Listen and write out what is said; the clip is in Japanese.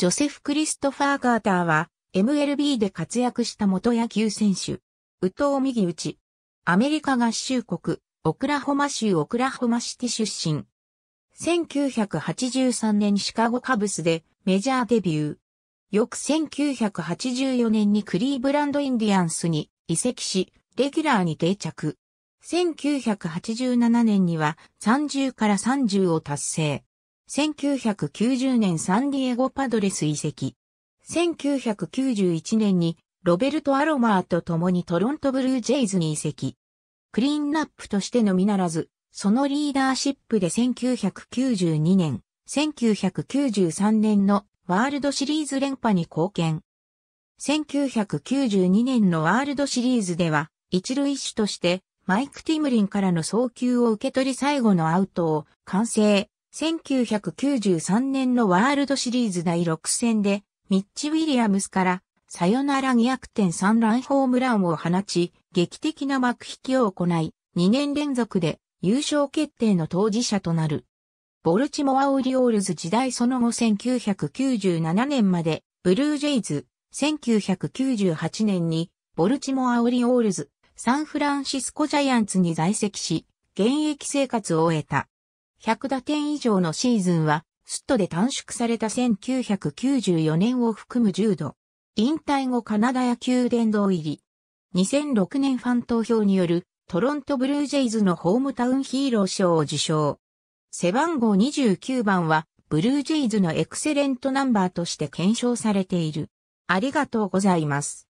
ジョセフ・クリストファー・ガーターは、MLB で活躍した元野球選手。右投右打ち。アメリカ合衆国、オクラホマ州オクラホマシティ出身。1983年シカゴカブスでメジャーデビュー。翌1984年にクリーブランドインディアンスに移籍し、レギュラーに定着。1987年には30から30を達成。1990年サンディエゴパドレス移籍。1991年にロベルト・アロマーと共にトロントブルージェイズに移籍。クリーンナップとしてのみならず、そのリーダーシップで1992年、1993年のワールドシリーズ連覇に貢献。1992年のワールドシリーズでは、一塁手として、マイク・ティムリンからの送球を受け取り最後のアウトを完成、1993年のワールドシリーズ第6戦で、ミッチ・ウィリアムスからサヨナラ200.3ランホームランを放ち、劇的な幕引きを行い、2年連続で優勝決定の当事者となる。ボルチモア・オリオールズ時代その後1997年まで、ブルージェイズ、1998年に、ボルチモア・オリオールズ、サンフランシスコ・ジャイアンツに在籍し、現役生活を終えた。100打点以上のシーズンは、スットで短縮された1994年を含む10度。引退後カナダ野球殿堂入り。2006年ファン投票によるトロントブルージェイズのホームタウンヒーロー賞を受賞。背番号29番はブルージェイズのエクセレントナンバーとして検証されている。ありがとうございます。